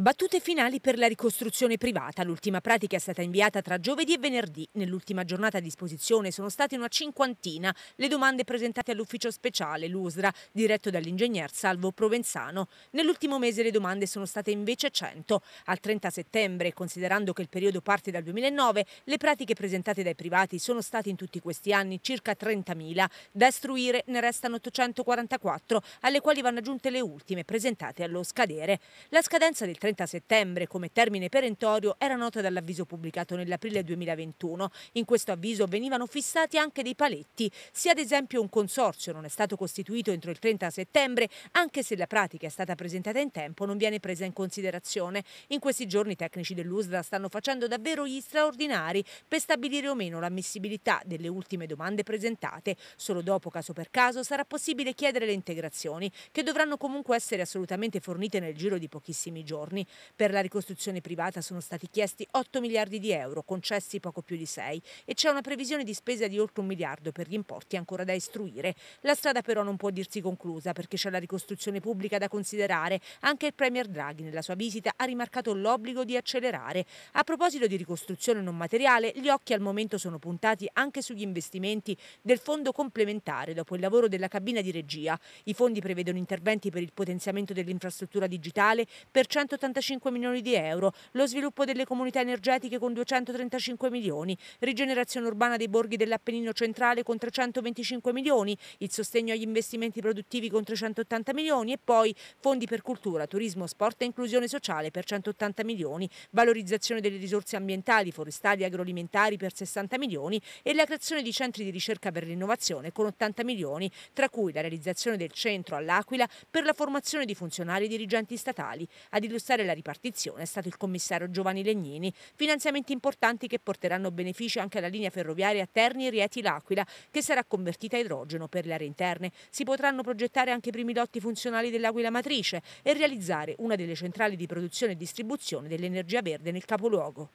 Battute finali per la ricostruzione privata. L'ultima pratica è stata inviata tra giovedì e venerdì. Nell'ultima giornata a disposizione sono state una cinquantina le domande presentate all'ufficio speciale Lusra, diretto dall'ingegner Salvo Provenzano. Nell'ultimo mese le domande sono state invece 100. Al 30 settembre, considerando che il periodo parte dal 2009, le pratiche presentate dai privati sono state in tutti questi anni circa 30.000. Da istruire ne restano 844, alle quali vanno aggiunte le ultime presentate allo scadere. La scadenza del 30 30 settembre come termine perentorio era nota dall'avviso pubblicato nell'aprile 2021. In questo avviso venivano fissati anche dei paletti. Se ad esempio un consorzio non è stato costituito entro il 30 settembre, anche se la pratica è stata presentata in tempo, non viene presa in considerazione. In questi giorni i tecnici dell'USDA stanno facendo davvero gli straordinari per stabilire o meno l'ammissibilità delle ultime domande presentate. Solo dopo, caso per caso, sarà possibile chiedere le integrazioni, che dovranno comunque essere assolutamente fornite nel giro di pochissimi giorni programmi per la ricostruzione privata sono stati chiesti 8 miliardi di euro, concessi poco più di 6, e c'è una previsione di spesa di oltre un miliardo per gli importi ancora da istruire. La strada però non può dirsi conclusa perché c'è la ricostruzione pubblica da considerare. Anche il Premier Draghi nella sua visita ha rimarcato l'obbligo di accelerare. A proposito di ricostruzione non materiale, gli occhi al momento sono puntati anche sugli investimenti del fondo complementare dopo il lavoro della cabina di regia. I fondi prevedono interventi per il potenziamento dell'infrastruttura digitale per 180 175 milioni di euro, lo sviluppo delle comunità energetiche con 235 milioni, rigenerazione urbana dei borghi dell'Appennino centrale con 325 milioni, il sostegno agli investimenti produttivi con 380 milioni e poi fondi per cultura, turismo, sport e inclusione sociale per 180 milioni, valorizzazione delle risorse ambientali, forestali e agroalimentari per 60 milioni e la creazione di centri di ricerca per l'innovazione con 80 milioni, tra cui la realizzazione del centro all'Aquila per la formazione di funzionari e dirigenti statali. Ad illustrare fare la ripartizione è stato il commissario Giovanni Legnini. Finanziamenti importanti che porteranno benefici anche alla linea ferroviaria Terni-Rieti-L'Aquila, che sarà convertita a idrogeno per le aree interne. Si potranno progettare anche i primi lotti funzionali dell'Aquila Matrice e realizzare una delle centrali di produzione e distribuzione dell'energia verde nel capoluogo.